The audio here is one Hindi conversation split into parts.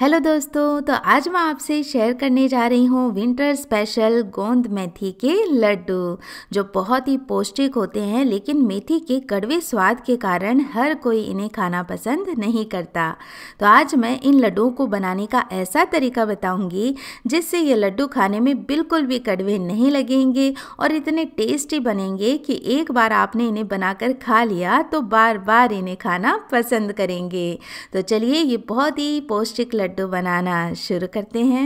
हेलो दोस्तों तो आज मैं आपसे शेयर करने जा रही हूँ विंटर स्पेशल गोंद मेथी के लड्डू जो बहुत ही पौष्टिक होते हैं लेकिन मेथी के कड़वे स्वाद के कारण हर कोई इन्हें खाना पसंद नहीं करता तो आज मैं इन लड्डुओं को बनाने का ऐसा तरीका बताऊंगी जिससे ये लड्डू खाने में बिल्कुल भी कड़वे नहीं लगेंगे और इतने टेस्टी बनेंगे कि एक बार आपने इन्हें बनाकर खा लिया तो बार बार इन्हें खाना पसंद करेंगे तो चलिए ये बहुत ही पौष्टिक लड्डू लड्डू बनाना शुरू करते हैं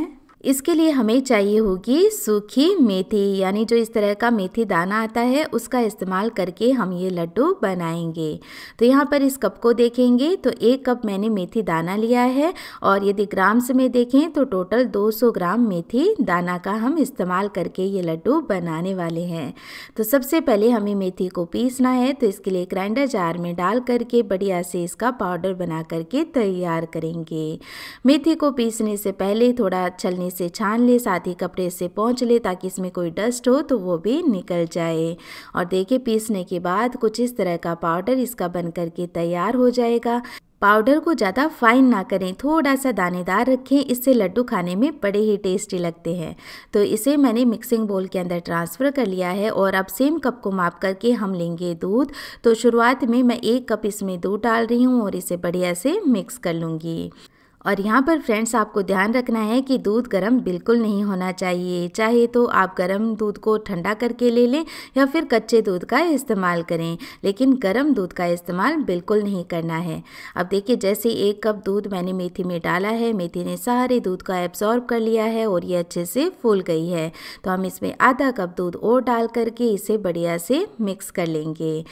इसके लिए हमें चाहिए होगी सूखी मेथी यानी जो इस तरह का मेथी दाना आता है उसका इस्तेमाल करके हम ये लड्डू बनाएंगे तो यहाँ पर इस कप को देखेंगे तो एक कप मैंने मेथी दाना लिया है और यदि ग्राम्स में देखें तो टोटल 200 ग्राम मेथी दाना का हम इस्तेमाल करके ये लड्डू बनाने वाले हैं तो सबसे पहले हमें मेथी को पीसना है तो इसके लिए ग्राइंडर जार में डाल करके बढ़िया से इसका पाउडर बना करके तैयार करेंगे मेथी को पीसने से पहले थोड़ा छलने से छान ले साथ ही कपड़े से पहुँच ले ताकि इसमें कोई डस्ट हो तो वो भी निकल जाए और देखिए पीसने के बाद कुछ इस तरह का पाउडर इसका बन करके तैयार हो जाएगा पाउडर को ज़्यादा फाइन ना करें थोड़ा सा दानेदार रखें इससे लड्डू खाने में बड़े ही टेस्टी लगते हैं तो इसे मैंने मिक्सिंग बोल के अंदर ट्रांसफ़र कर लिया है और अब सेम कप को माप करके हम लेंगे दूध तो शुरुआत में मैं एक कप इसमें दूध डाल रही हूँ और इसे बढ़िया से मिक्स कर लूँगी और यहाँ पर फ्रेंड्स आपको ध्यान रखना है कि दूध गर्म बिल्कुल नहीं होना चाहिए चाहे तो आप गर्म दूध को ठंडा करके ले लें या फिर कच्चे दूध का इस्तेमाल करें लेकिन गर्म दूध का इस्तेमाल बिल्कुल नहीं करना है अब देखिए जैसे एक कप दूध मैंने मेथी में डाला है मेथी ने सारे दूध का एब्जॉर्ब कर लिया है और ये अच्छे से फूल गई है तो हम इसमें आधा कप दूध और डाल करके इसे बढ़िया से मिक्स कर लेंगे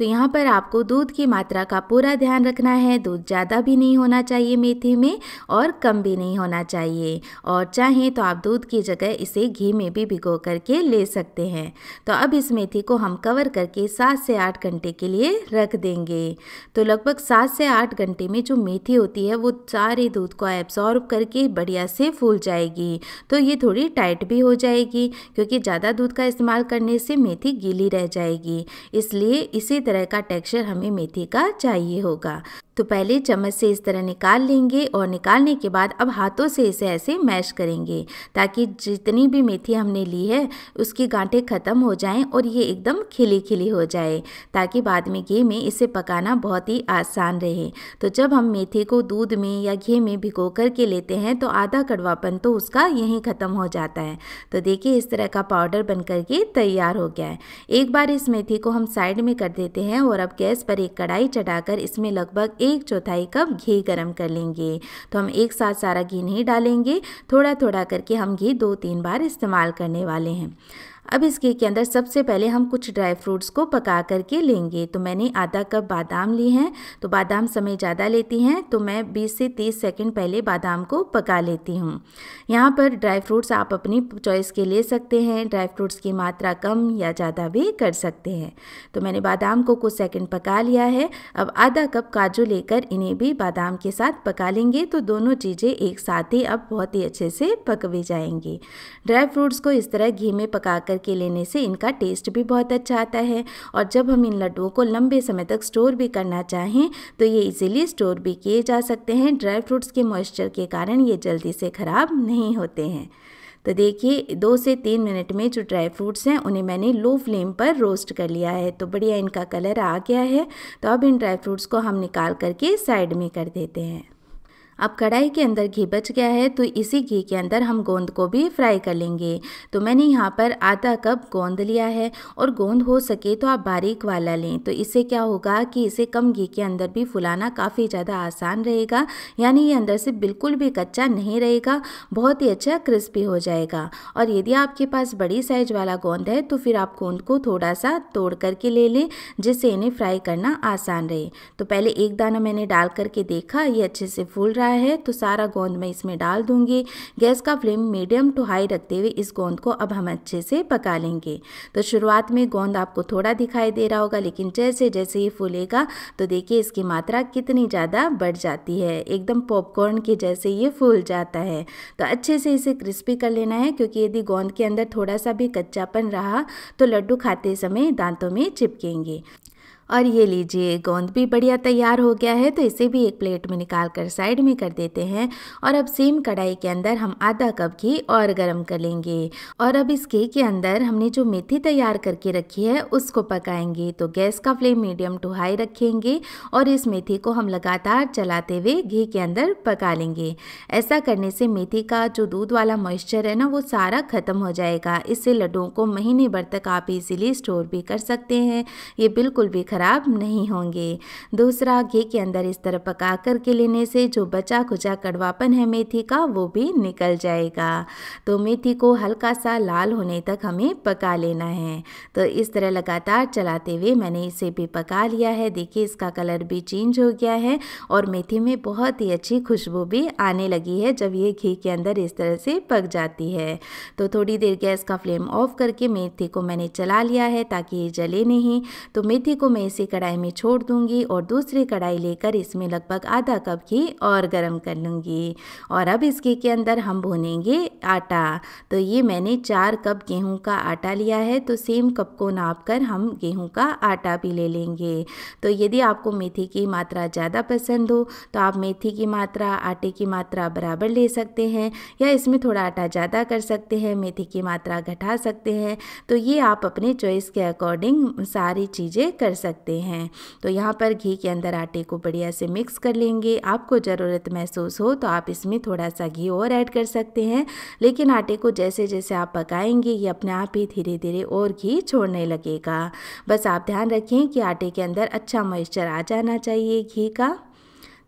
तो यहाँ पर आपको दूध की मात्रा का पूरा ध्यान रखना है दूध ज़्यादा भी नहीं होना चाहिए मेथी में और कम भी नहीं होना चाहिए और चाहें तो आप दूध की जगह इसे घी में भी भिगो करके ले सकते हैं तो अब इस मेथी को हम कवर करके सात से आठ घंटे के लिए रख देंगे तो लगभग सात से आठ घंटे में जो मेथी होती है वो सारे दूध को एब्जॉर्ब करके बढ़िया से फूल जाएगी तो ये थोड़ी टाइट भी हो जाएगी क्योंकि ज़्यादा दूध का इस्तेमाल करने से मेथी गीली रह जाएगी इसलिए इसी तरह का टेक्सचर हमें मेथी का चाहिए होगा तो पहले चम्मच से इस तरह निकाल लेंगे और निकालने के बाद अब हाथों से इसे ऐसे मैश करेंगे ताकि जितनी भी मेथी हमने ली है उसकी गांठें ख़त्म हो जाएं और ये एकदम खिली खिली हो जाए ताकि बाद में घी में इसे पकाना बहुत ही आसान रहे तो जब हम मेथी को दूध में या घी में भिगो कर के लेते हैं तो आधा कड़वापन तो उसका यहीं ख़त्म हो जाता है तो देखिए इस तरह का पाउडर बन करके तैयार हो गया है एक बार इस मेथी को हम साइड में कर देते हैं और अब गैस पर एक कढ़ाई चढ़ाकर इसमें लगभग एक एक चौथाई कप घी गर्म कर लेंगे तो हम एक साथ सारा घी नहीं डालेंगे थोड़ा थोड़ा करके हम घी दो तीन बार इस्तेमाल करने वाले हैं अब इस केक के अंदर सबसे पहले हम कुछ ड्राई फ्रूट्स को पका करके लेंगे तो मैंने आधा कप बादाम ली हैं तो बादाम समय ज़्यादा लेती हैं तो मैं 20 से 30 सेकंड पहले बादाम को पका लेती हूँ यहाँ पर ड्राई फ्रूट्स आप अपनी चॉइस के ले सकते हैं ड्राई फ्रूट्स की मात्रा कम या ज़्यादा भी कर सकते हैं तो मैंने बादाम को कुछ सेकेंड पका लिया है अब आधा कप काजू लेकर इन्हें भी बादाम के साथ पका लेंगे तो दोनों चीज़ें एक साथ ही अब बहुत ही अच्छे से पक भी जाएंगी ड्राई फ्रूट्स को इस तरह घी में पका पकाकर के लेने से इनका टेस्ट भी बहुत अच्छा आता है और जब हम इन लड्डुओं को लंबे समय तक स्टोर भी करना चाहें तो ये इजीली स्टोर भी किए जा सकते हैं ड्राई फ्रूट्स के मॉइस्चर के कारण ये जल्दी से ख़राब नहीं होते हैं तो देखिए दो से तीन मिनट में जो ड्राई फ्रूट्स हैं उन्हें मैंने लो फ्लेम पर रोस्ट कर लिया है तो बढ़िया इनका कलर आ गया है तो अब इन ड्राई फ्रूट्स को हम निकाल करके साइड में कर देते हैं अब कढ़ाई के अंदर घी बच गया है तो इसी घी के अंदर हम गोंद को भी फ्राई कर लेंगे तो मैंने यहाँ पर आधा कप गोंद लिया है और गोंद हो सके तो आप बारीक वाला लें तो इससे क्या होगा कि इसे कम घी के अंदर भी फुलाना काफ़ी ज़्यादा आसान रहेगा यानी ये अंदर से बिल्कुल भी कच्चा नहीं रहेगा बहुत ही अच्छा क्रिस्पी हो जाएगा और यदि आपके पास बड़ी साइज वाला गोंद है तो फिर आप गोंद को थोड़ा सा तोड़ करके ले लें जिससे इन्हें फ्राई करना आसान रहे तो पहले एक दाना मैंने डाल करके देखा ये अच्छे से फूल रहा रहा है तो सारा गोंद मैं इसमें डाल दूंगी गैस का फ्लेम मीडियम टू हाई रखते हुए इस गोंद को अब हम अच्छे से पका लेंगे तो शुरुआत में गोंद आपको थोड़ा दिखाई दे रहा होगा लेकिन जैसे जैसे ये फूलेगा तो देखिए इसकी मात्रा कितनी ज़्यादा बढ़ जाती है एकदम पॉपकॉर्न के जैसे ये फूल जाता है तो अच्छे से इसे क्रिस्पी कर लेना है क्योंकि यदि गोंद के अंदर थोड़ा सा भी कच्चापन रहा तो लड्डू खाते समय दांतों में चिपकेंगे और ये लीजिए गोंद भी बढ़िया तैयार हो गया है तो इसे भी एक प्लेट में निकाल कर साइड में कर देते हैं और अब सेम कढ़ाई के अंदर हम आधा कप घी और गर्म कर लेंगे और अब इस घी के अंदर हमने जो मेथी तैयार करके रखी है उसको पकाएंगे तो गैस का फ्लेम मीडियम टू हाई रखेंगे और इस मेथी को हम लगातार चलाते हुए घी के अंदर पका लेंगे ऐसा करने से मेथी का जो दूध वाला मॉइस्चर है ना वो सारा ख़त्म हो जाएगा इससे लड्डुओं को महीने भर तक आप इजीली स्टोर भी कर सकते हैं ये बिल्कुल भी खराब नहीं होंगे दूसरा घी के अंदर इस तरह पका कर के लेने से जो बचा खुचा कड़वापन है मेथी का वो भी निकल जाएगा तो मेथी को हल्का सा लाल होने तक हमें पका लेना है तो इस तरह लगातार चलाते हुए मैंने इसे भी पका लिया है देखिए इसका कलर भी चेंज हो गया है और मेथी में बहुत ही अच्छी खुशबू भी आने लगी है जब ये घी के अंदर इस तरह से पक जाती है तो थोड़ी देर गैस का फ्लेम ऑफ करके मेथी को मैंने चला लिया है ताकि ये जले नहीं तो मेथी को मैं इसे कढ़ाई में छोड़ दूंगी और दूसरी कढ़ाई लेकर इसमें लगभग आधा कप घी और गरम कर लूँगी और अब इस घी के अंदर हम भुनेंगे आटा तो ये मैंने चार कप गेहूँ का आटा लिया है तो सेम कप को नाप कर हम गेहूँ का आटा भी ले लेंगे तो यदि आपको मेथी की मात्रा ज़्यादा पसंद हो तो आप मेथी की मात्रा आटे की मात्रा बराबर ले सकते हैं या इसमें थोड़ा आटा ज़्यादा कर सकते हैं मेथी की मात्रा घटा सकते हैं तो ये आप अपने चॉइस के अकॉर्डिंग सारी चीज़ें कर सकते सकते हैं तो यहाँ पर घी के अंदर आटे को बढ़िया से मिक्स कर लेंगे आपको ज़रूरत महसूस हो तो आप इसमें थोड़ा सा घी और ऐड कर सकते हैं लेकिन आटे को जैसे जैसे आप पकाएंगे ये अपने आप ही धीरे धीरे और घी छोड़ने लगेगा बस आप ध्यान रखें कि आटे के अंदर अच्छा मॉइस्चर आ जाना चाहिए घी का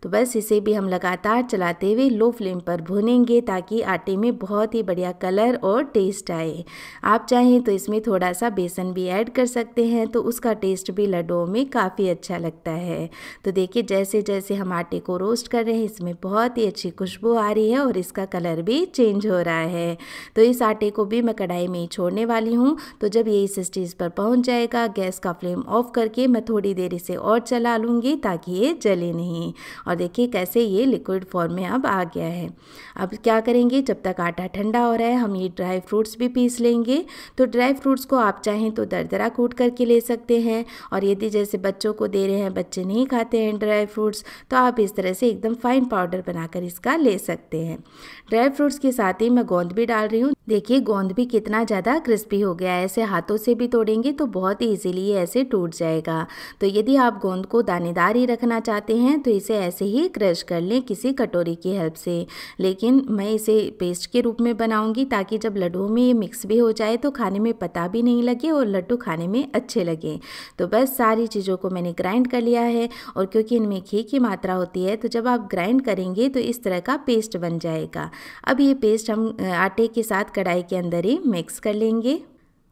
तो बस इसे भी हम लगातार चलाते हुए लो फ्लेम पर भुनेंगे ताकि आटे में बहुत ही बढ़िया कलर और टेस्ट आए आप चाहें तो इसमें थोड़ा सा बेसन भी ऐड कर सकते हैं तो उसका टेस्ट भी लड्डुओं में काफ़ी अच्छा लगता है तो देखिए जैसे जैसे हम आटे को रोस्ट कर रहे हैं इसमें बहुत ही अच्छी खुशबू आ रही है और इसका कलर भी चेंज हो रहा है तो इस आटे को भी मैं कढ़ाई में ही छोड़ने वाली हूँ तो जब ये इस स्टेज पर पहुँच जाएगा गैस का फ्लेम ऑफ करके मैं थोड़ी देर इसे और चला लूँगी ताकि ये जले नहीं और और देखिए कैसे ये लिक्विड फॉर्म में अब आ गया है अब क्या करेंगे जब तक आटा ठंडा हो रहा है हम ये ड्राई फ्रूट्स भी पीस लेंगे तो ड्राई फ्रूट्स को आप चाहें तो दरदरा कूट करके ले सकते हैं और यदि जैसे बच्चों को दे रहे हैं बच्चे नहीं खाते हैं ड्राई फ्रूट्स तो आप इस तरह से एकदम फाइन पाउडर बनाकर इसका ले सकते हैं ड्राई फ्रूट्स के साथ ही मैं गोंद भी डाल रही हूँ देखिए गोंद भी कितना ज़्यादा क्रिस्पी हो गया है ऐसे हाथों से भी तोड़ेंगे तो बहुत ही ईजिली ऐसे टूट जाएगा तो यदि आप गोंद को दानेदार ही रखना चाहते हैं तो इसे ऐसे ही क्रश कर लें किसी कटोरी की हेल्प से लेकिन मैं इसे पेस्ट के रूप में बनाऊंगी ताकि जब लड्डुओं में ये मिक्स भी हो जाए तो खाने में पता भी नहीं लगे और लड्डू खाने में अच्छे लगें तो बस सारी चीज़ों को मैंने ग्राइंड कर लिया है और क्योंकि इनमें घी की मात्रा होती है तो जब आप ग्राइंड करेंगे तो इस तरह का पेस्ट बन जाएगा अब ये पेस्ट हम आटे के साथ कढ़ाई के अंदर ही मिक्स कर लेंगे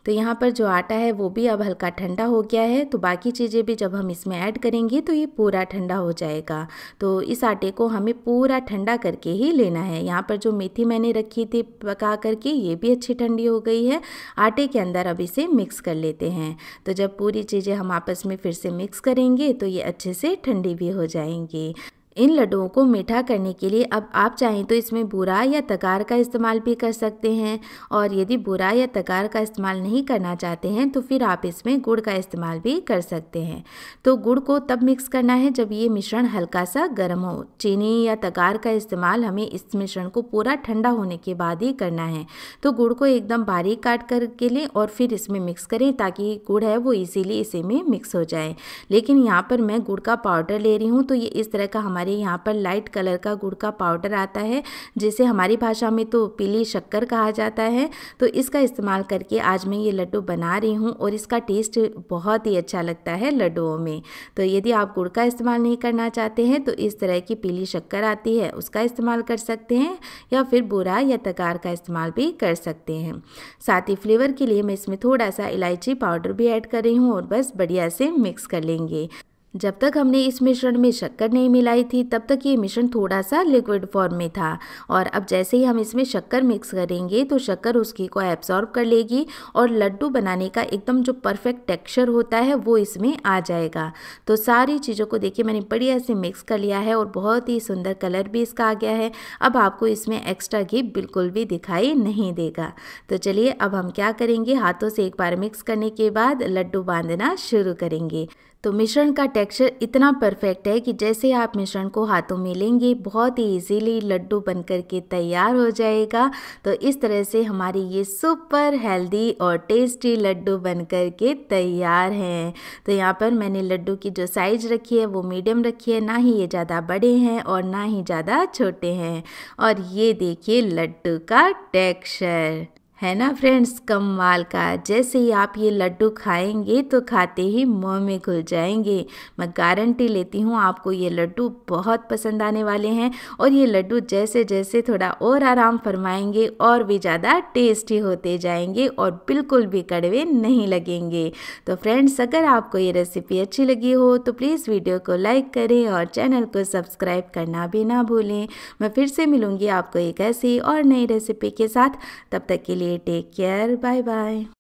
तो यहाँ पर जो आटा है वो भी अब हल्का ठंडा हो गया है तो बाकी चीज़ें भी जब हम इसमें ऐड करेंगे तो ये पूरा ठंडा हो जाएगा तो इस आटे को हमें पूरा ठंडा करके ही लेना है यहाँ पर जो मेथी मैंने रखी थी पका करके ये भी अच्छी ठंडी हो गई है आटे के अंदर अब इसे मिक्स कर लेते हैं तो जब पूरी चीज़ें हम आपस में फिर से मिक्स करेंगे तो ये अच्छे से ठंडी भी हो जाएंगी इन लड्डुओं को मीठा करने के लिए अब आप चाहें तो इसमें बुरा या तकार का इस्तेमाल भी कर सकते हैं और यदि बुरा या तकार का इस्तेमाल नहीं करना चाहते हैं तो फिर आप इसमें गुड़ का इस्तेमाल भी कर सकते हैं तो गुड़ को तब मिक्स करना है जब ये मिश्रण हल्का सा गर्म हो चीनी या तकार का इस्तेमाल हमें इस मिश्रण को पूरा ठंडा होने के बाद ही करना है तो गुड़ को एकदम बारीक काट कर के लें और फिर इसमें मिक्स करें ताकि गुड़ है वो ईजीली इसी में मिक्स हो जाए लेकिन यहाँ पर मैं गुड़ का पाउडर ले रही हूँ तो ये इस तरह का हमारा हमारे यहाँ पर लाइट कलर का गुड़ का पाउडर आता है जिसे हमारी भाषा में तो पीली शक्कर कहा जाता है तो इसका इस्तेमाल करके आज मैं ये लड्डू बना रही हूँ और इसका टेस्ट बहुत ही अच्छा लगता है लड्डुओं में तो यदि आप गुड़ का इस्तेमाल नहीं करना चाहते हैं तो इस तरह की पीली शक्कर आती है उसका इस्तेमाल कर सकते हैं या फिर बुरा या तकार का इस्तेमाल भी कर सकते हैं साथ ही फ्लेवर के लिए मैं इसमें थोड़ा सा इलायची पाउडर भी ऐड कर रही हूँ और बस बढ़िया से मिक्स कर लेंगे जब तक हमने इस मिश्रण में शक्कर नहीं मिलाई थी तब तक ये मिश्रण थोड़ा सा लिक्विड फॉर्म में था और अब जैसे ही हम इसमें शक्कर मिक्स करेंगे तो शक्कर उसकी को एब्सॉर्ब कर लेगी और लड्डू बनाने का एकदम जो परफेक्ट टेक्सचर होता है वो इसमें आ जाएगा तो सारी चीज़ों को देखिए मैंने बढ़िया से मिक्स कर लिया है और बहुत ही सुंदर कलर भी इसका आ गया है अब आपको इसमें एक्स्ट्रा घी बिल्कुल भी दिखाई नहीं देगा तो चलिए अब हम क्या करेंगे हाथों से एक बार मिक्स करने के बाद लड्डू बांधना शुरू करेंगे तो मिश्रण का टेक्सचर इतना परफेक्ट है कि जैसे आप मिश्रण को हाथों में लेंगे बहुत ही इजीली लड्डू बन कर के तैयार हो जाएगा तो इस तरह से हमारे ये सुपर हेल्दी और टेस्टी लड्डू बन कर के तैयार हैं तो यहाँ पर मैंने लड्डू की जो साइज रखी है वो मीडियम रखी है ना ही ये ज़्यादा बड़े हैं और ना ही ज़्यादा छोटे हैं और ये देखिए लड्डू का टेक्सचर है ना फ्रेंड्स कमाल का जैसे ही आप ये लड्डू खाएंगे तो खाते ही मुंह में घुल जाएंगे मैं गारंटी लेती हूँ आपको ये लड्डू बहुत पसंद आने वाले हैं और ये लड्डू जैसे जैसे थोड़ा और आराम फरमाएंगे और भी ज़्यादा टेस्टी होते जाएंगे और बिल्कुल भी कड़वे नहीं लगेंगे तो फ्रेंड्स अगर आपको ये रेसिपी अच्छी लगी हो तो प्लीज़ वीडियो को लाइक करें और चैनल को सब्सक्राइब करना भी ना भूलें मैं फिर से मिलूँगी आपको एक ऐसी और नई रेसिपी के साथ तब तक के लिए Take care. Bye bye.